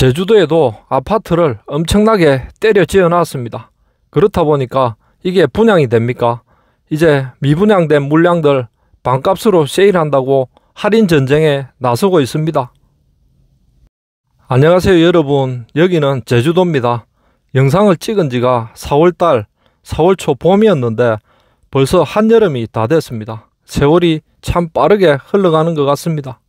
제주도에도 아파트를 엄청나게 때려 지어 놨습니다. 그렇다 보니까 이게 분양이 됩니까? 이제 미분양된 물량들 반값으로 세일한다고 할인 전쟁에 나서고 있습니다. 안녕하세요 여러분 여기는 제주도입니다. 영상을 찍은 지가 4월달 4월 초 봄이었는데 벌써 한여름이 다 됐습니다. 세월이 참 빠르게 흘러가는 것 같습니다.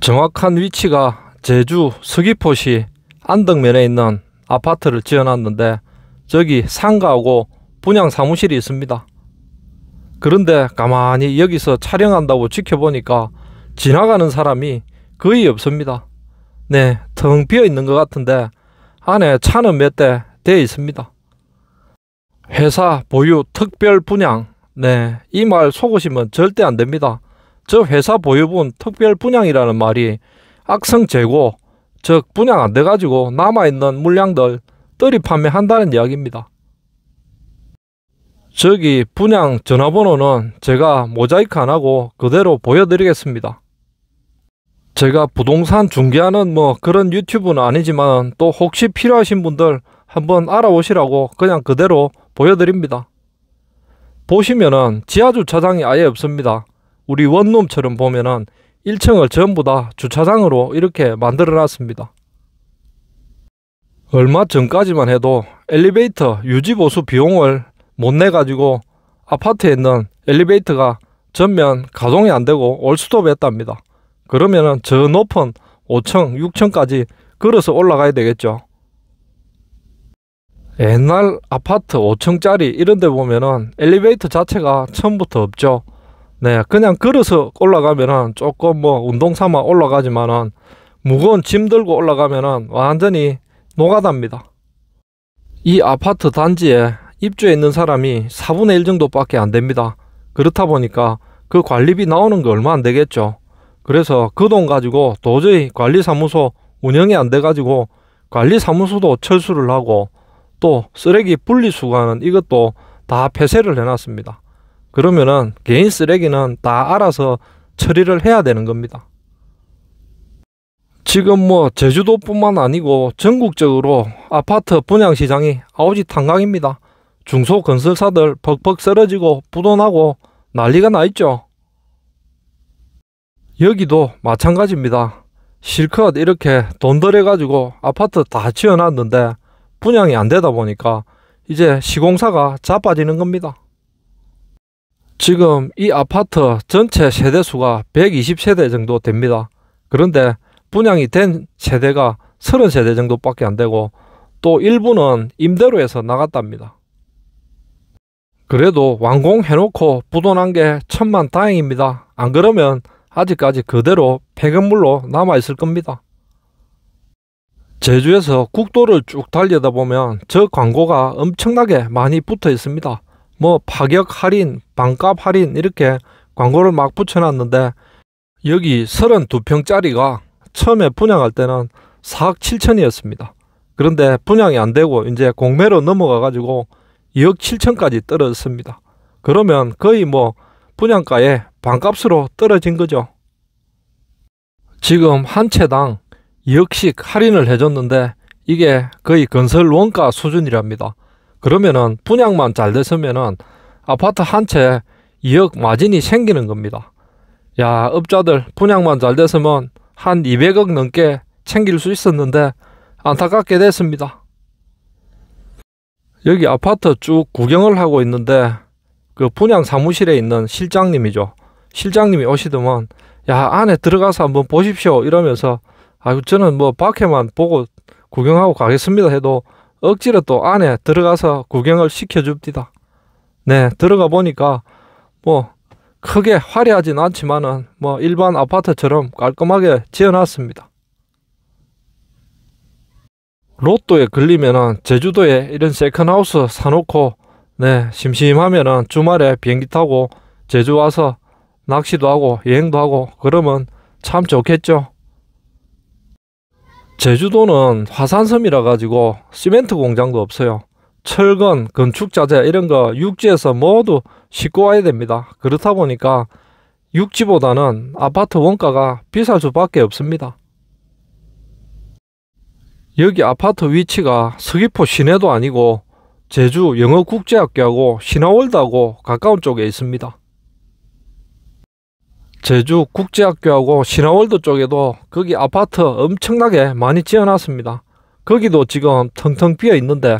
정확한 위치가 제주 서귀포시 안덕면에 있는 아파트를 지어놨는데 저기 상가하고 분양 사무실이 있습니다. 그런데 가만히 여기서 촬영한다고 지켜보니까 지나가는 사람이 거의 없습니다. 네, 텅 비어 있는 것 같은데 안에 차는 몇 대 돼 있습니다. 회사 보유 특별 분양. 네, 이 말 속으시면 절대 안 됩니다. 저 회사 보유분 특별 분양이라는 말이 악성 재고, 즉 분양 안 돼가지고 남아있는 물량들 떨이 판매한다는 이야기입니다. 저기 분양 전화번호는 제가 모자이크 안하고 그대로 보여드리겠습니다. 제가 부동산 중개하는 뭐 그런 유튜브는 아니지만 또 혹시 필요하신 분들 한번 알아보시라고 그냥 그대로 보여드립니다. 보시면은 지하주차장이 아예 없습니다. 우리 원룸처럼 보면은 1층을 전부 다 주차장으로 이렇게 만들어 놨습니다. 얼마 전까지만 해도 엘리베이터 유지보수 비용을 못 내가지고 아파트에 있는 엘리베이터가 전면 가동이 안 되고 올스톱 했답니다. 그러면은 저 높은 5층, 6층까지 걸어서 올라가야 되겠죠. 옛날 아파트 5층짜리 이런 데 보면은 엘리베이터 자체가 처음부터 없죠. 네, 그냥 걸어서 올라가면은 조금 뭐 운동 삼아 올라가지만은 무거운 짐 들고 올라가면은 완전히 노가다입니다. 이 아파트 단지에 입주해 있는 사람이 4분의 1 정도밖에 안 됩니다. 그렇다 보니까 그 관리비 나오는 거 얼마 안 되겠죠. 그래서 그 돈 가지고 도저히 관리사무소 운영이 안 돼가지고 관리사무소도 철수를 하고 또 쓰레기 분리수거하는 이것도 다 폐쇄를 해놨습니다. 그러면은 개인 쓰레기는 다 알아서 처리를 해야 되는 겁니다. 지금 뭐 제주도뿐만 아니고 전국적으로 아파트 분양 시장이 아우지 탄강입니다. 중소 건설사들 벅벅 쓰러지고 부도나고 난리가 나 있죠. 여기도 마찬가지입니다. 실컷 이렇게 돈 들여가지고 아파트 다 지어놨는데 분양이 안 되다 보니까 이제 시공사가 자빠지는 겁니다. 지금 이 아파트 전체 세대수가 120세대 정도 됩니다. 그런데 분양이 된 세대가 30세대 정도밖에 안 되고 또 일부는 임대로에서 나갔답니다. 그래도 완공해놓고 부도난 게 천만 다행입니다. 안 그러면 아직까지 그대로 폐건물로 남아있을 겁니다. 제주에서 국도를 쭉 달려다 보면 저 광고가 엄청나게 많이 붙어 있습니다. 뭐 파격 할인, 반값 할인 이렇게 광고를 막 붙여놨는데 여기 32평짜리가 처음에 분양할 때는 4억 7천이었습니다. 그런데 분양이 안 되고 이제 공매로 넘어가 가지고 2억 7천까지 떨어졌습니다. 그러면 거의 뭐 분양가에 반값으로 떨어진 거죠. 지금 한 채당 2억씩 할인을 해줬는데 이게 거의 건설 원가 수준이랍니다. 그러면은 분양만 잘 됐으면은 아파트 한 채 2억 마진이 생기는 겁니다. 야, 업자들 분양만 잘 됐으면 한 200억 넘게 챙길 수 있었는데 안타깝게 됐습니다. 여기 아파트 쭉 구경을 하고 있는데 그 분양 사무실에 있는 실장님이죠. 실장님이 오시더만 야 안에 들어가서 한번 보십시오 이러면서 아유 저는 뭐 밖에만 보고 구경하고 가겠습니다 해도 억지로 또 안에 들어가서 구경을 시켜줍디다. 네, 들어가 보니까 뭐 크게 화려하진 않지만은 뭐 일반 아파트처럼 깔끔하게 지어놨습니다. 로또에 걸리면은 제주도에 이런 세컨하우스 사놓고 네 심심하면은 주말에 비행기 타고 제주 와서 낚시도 하고 여행도 하고 그러면 참 좋겠죠. 제주도는 화산섬이라 가지고 시멘트 공장도 없어요. 철근, 건축자재 이런 거 육지에서 모두 싣고 와야 됩니다. 그렇다 보니까 육지보다는 아파트 원가가 비쌀 수밖에 없습니다. 여기 아파트 위치가 서귀포 시내도 아니고 제주 영어국제학교하고 신화월드하고 가까운 쪽에 있습니다. 제주 국제학교하고 신화월드 쪽에도 거기 아파트 엄청나게 많이 지어놨습니다. 거기도 지금 텅텅 비어 있는데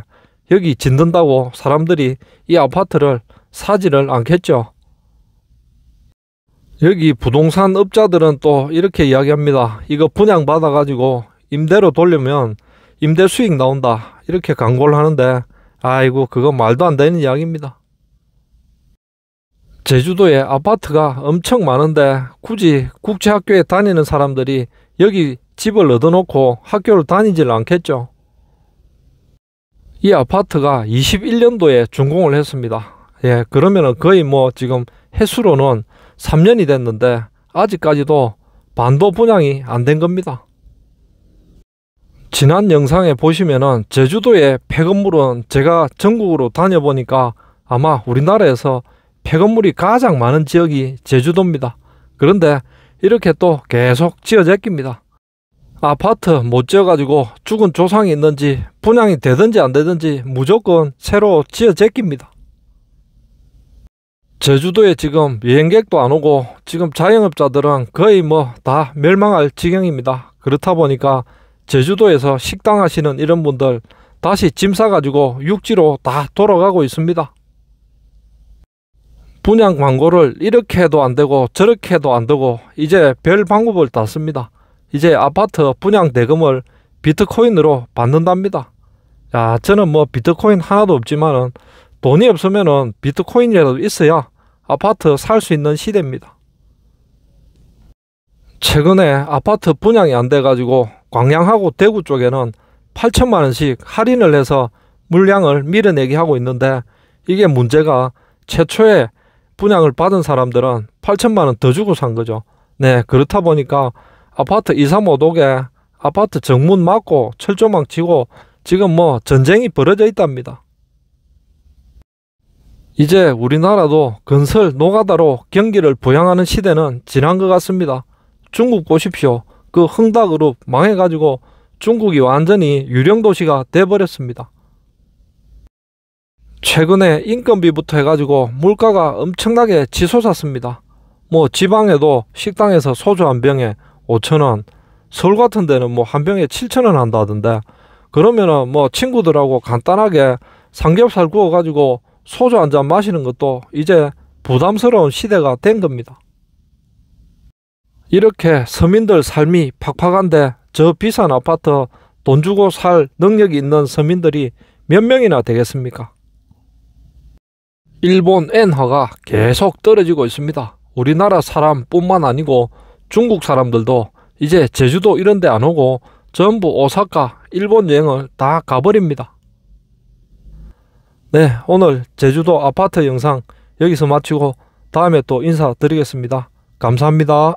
여기 짓는다고 사람들이 이 아파트를 사지를 않겠죠. 여기 부동산 업자들은 또 이렇게 이야기합니다. 이거 분양 받아가지고 임대로 돌리면 임대 수익 나온다. 이렇게 광고를 하는데 아이고 그거 말도 안 되는 이야기입니다. 제주도에 아파트가 엄청 많은데 굳이 국제학교에 다니는 사람들이 여기 집을 얻어놓고 학교를 다니질 않겠죠. 이 아파트가 21년도에 준공을 했습니다. 예, 그러면은 거의 뭐 지금 해수로는 3년이 됐는데 아직까지도 반도 분양이 안 된 겁니다. 지난 영상에 보시면은 제주도의 폐건물은 제가 전국으로 다녀보니까 아마 우리나라에서 폐건물이 가장 많은 지역이 제주도입니다. 그런데 이렇게 또 계속 지어제깁니다 아파트 못 지어가지고 죽은 조상이 있는지 분양이 되든지 안 되든지 무조건 새로 지어제깁니다 제주도에 지금 여행객도 안 오고 지금 자영업자들은 거의 뭐 다 멸망할 지경입니다. 그렇다 보니까 제주도에서 식당 하시는 이런 분들 다시 짐 싸가지고 육지로 다 돌아가고 있습니다. 분양 광고를 이렇게 해도 안 되고 저렇게 해도 안 되고 이제 별 방법을 다 씁니다. 이제 아파트 분양 대금을 비트코인으로 받는답니다. 야, 저는 뭐 비트코인 하나도 없지만은 돈이 없으면은 비트코인이라도 있어야 아파트 살 수 있는 시대입니다. 최근에 아파트 분양이 안 돼가지고 광양하고 대구 쪽에는 8천만 원씩 할인을 해서 물량을 밀어내기 하고 있는데 이게 문제가 최초에 분양을 받은 사람들은 8천만 원 더 주고 산 거죠. 네, 그렇다 보니까 아파트 2, 3, 5독에 아파트 정문 막고 철조망 치고 지금 뭐 전쟁이 벌어져 있답니다. 이제 우리나라도 건설 노가다로 경기를 부양하는 시대는 지난 것 같습니다. 중국 보십시오. 그 흥다그룹 망해가지고 중국이 완전히 유령 도시가 돼버렸습니다. 최근에 인건비부터 해가지고 물가가 엄청나게 치솟았습니다. 뭐 지방에도 식당에서 소주 한 병에 5천원 서울 같은 데는 뭐 한 병에 7천원 한다던데 그러면은 뭐 친구들하고 간단하게 삼겹살 구워가지고 소주 한 잔 마시는 것도 이제 부담스러운 시대가 된 겁니다. 이렇게 서민들 삶이 팍팍한데 저 비싼 아파트 돈 주고 살 능력이 있는 서민들이 몇 명이나 되겠습니까? 일본 엔화가 계속 떨어지고 있습니다. 우리나라 사람뿐만 아니고 중국 사람들도 이제 제주도 이런 데 안 오고 전부 오사카 일본 여행을 다 가버립니다. 네 오늘 제주도 아파트 영상 여기서 마치고 다음에 또 인사드리겠습니다. 감사합니다.